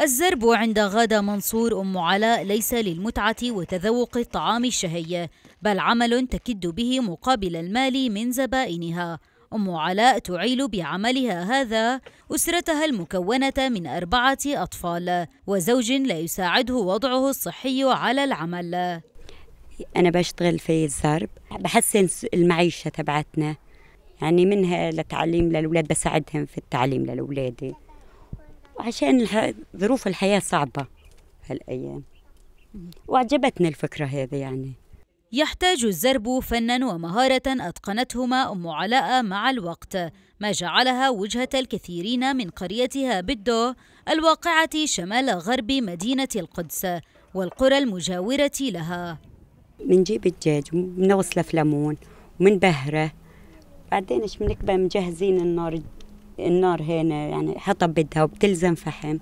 الزرب عند غادة منصور أم علاء ليس للمتعة وتذوق الطعام الشهي بل عمل تكد به مقابل المال من زبائنها أم علاء تعيل بعملها هذا أسرتها المكونة من أربعة أطفال وزوج لا يساعده وضعه الصحي على العمل أنا بشتغل في الزرب بحسن المعيشة تبعتنا يعني منها لتعليم للأولاد بساعدهم في التعليم للأولاد وعشان ظروف الحياة صعبة هالأيام وعجبتنا الفكرة هذه يعني يحتاج الزرب فنا ومهارة أتقنتهما أم علاء مع الوقت ما جعلها وجهة الكثيرين من قريتها بالدو الواقعة شمال غرب مدينة القدس والقرى المجاورة لها منجيب الدجاج ومنوصله في ليمون ومنبهره بعدين اش بنكبه مجهزين النار النار هنا يعني حطب بدها وبتلزم فحم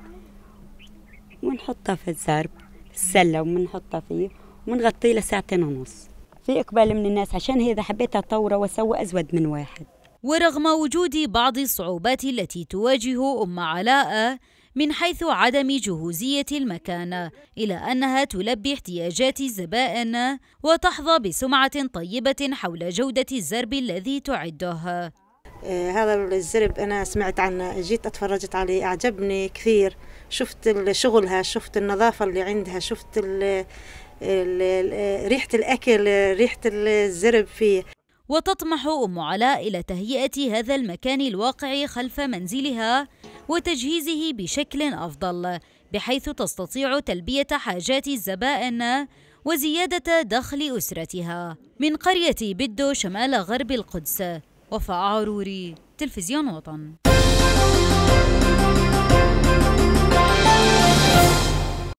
ونحطها في الزرب السلة ومنحطها فيه ومنغطيه لساعتين ونص في إقبال من الناس عشان هذا حبيت أطوره وأسوي أزود من واحد ورغم وجود بعض الصعوبات التي تواجه أم علاء من حيث عدم جهوزية المكان إلى أنها تلبي احتياجات الزبائن وتحظى بسمعة طيبة حول جودة الزرب الذي تعده آه، هذا الزرب أنا سمعت عنه جيت أتفرجت عليه أعجبني كثير شفت شغلها شفت النظافة اللي عندها شفت الـ الـ الـ ريحة الأكل ريحة الزرب فيه وتطمح أم علاء إلى تهيئة هذا المكان الواقع خلف منزلها وتجهيزه بشكل أفضل بحيث تستطيع تلبية حاجات الزبائن وزيادة دخل أسرتها من قرية بدو شمال غرب القدس وفاء عروري تلفزيون وطن